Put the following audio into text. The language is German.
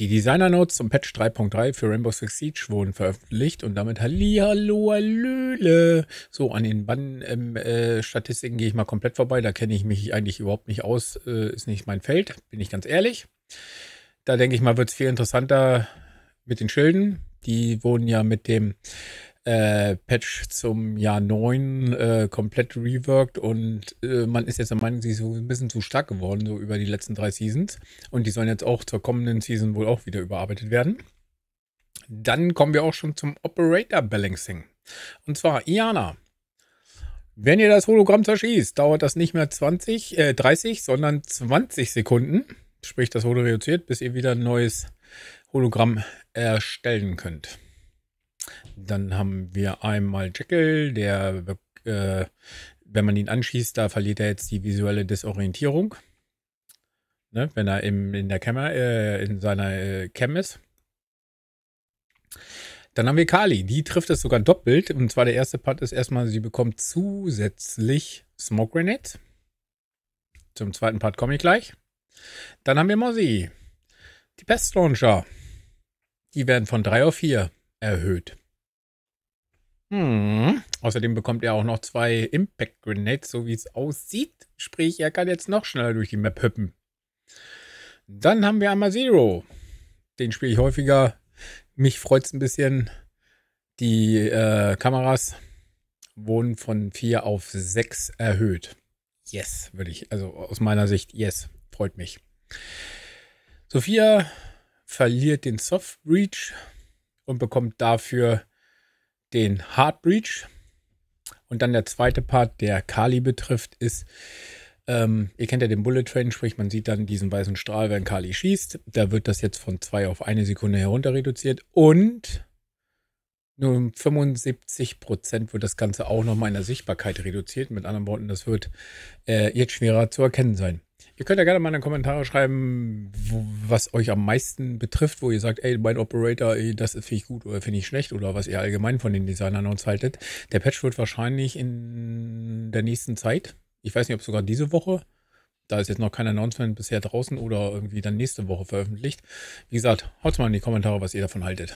Die Designer Notes zum Patch 3.3 für Rainbow Six Siege wurden veröffentlicht und damit Hallihallo, Hallöle. So, an den Bann-Statistiken ähm, äh, gehe ich mal komplett vorbei. Da kenne ich mich eigentlich überhaupt nicht aus. Äh, ist nicht mein Feld, bin ich ganz ehrlich. Da denke ich mal, wird es viel interessanter mit den Schilden. Die wurden ja mit dem äh, Patch zum Jahr 9 äh, komplett reworked und äh, man ist jetzt der Meinung, sie ist so ein bisschen zu stark geworden, so über die letzten drei Seasons. Und die sollen jetzt auch zur kommenden Season wohl auch wieder überarbeitet werden. Dann kommen wir auch schon zum Operator Balancing. Und zwar Iana. Wenn ihr das Hologramm zerschießt, dauert das nicht mehr 20, äh, 30, sondern 20 Sekunden. Sprich, das wurde reduziert, bis ihr wieder ein neues Hologramm erstellen könnt. Dann haben wir einmal Jekyll, der, äh, wenn man ihn anschießt, da verliert er jetzt die visuelle Desorientierung. Ne? Wenn er im, in der Kammer, äh, in seiner äh, Cam ist. Dann haben wir Kali, die trifft es sogar doppelt. Und zwar der erste Part ist erstmal, sie bekommt zusätzlich Smoke Grenades. Zum zweiten Part komme ich gleich. Dann haben wir Mozzie, die Pest Launcher. Die werden von 3 auf 4 erhöht. Hm. Außerdem bekommt er auch noch zwei Impact Grenades, so wie es aussieht. Sprich, er kann jetzt noch schneller durch die Map hüppen. Dann haben wir einmal Zero. Den spiele ich häufiger. Mich freut es ein bisschen. Die äh, Kameras wurden von 4 auf 6 erhöht. Yes, würde ich. Also aus meiner Sicht, yes. Freut mich. Sophia verliert den Soft Breach und bekommt dafür den Hard Breach. Und dann der zweite Part, der Kali betrifft, ist, ähm, ihr kennt ja den Bullet Train, sprich man sieht dann diesen weißen Strahl, wenn Kali schießt. Da wird das jetzt von zwei auf eine Sekunde herunter reduziert. Und nur um 75 Prozent wird das Ganze auch nochmal in der Sichtbarkeit reduziert. Mit anderen Worten, das wird äh, jetzt schwerer zu erkennen sein. Ihr könnt ja gerne mal in den Kommentaren schreiben, wo, was euch am meisten betrifft, wo ihr sagt, ey, mein Operator, ey, das finde ich gut oder finde ich schlecht oder was ihr allgemein von den Designern uns haltet. Der Patch wird wahrscheinlich in der nächsten Zeit, ich weiß nicht, ob sogar diese Woche, da ist jetzt noch kein Announcement bisher draußen oder irgendwie dann nächste Woche veröffentlicht. Wie gesagt, haut mal in die Kommentare, was ihr davon haltet.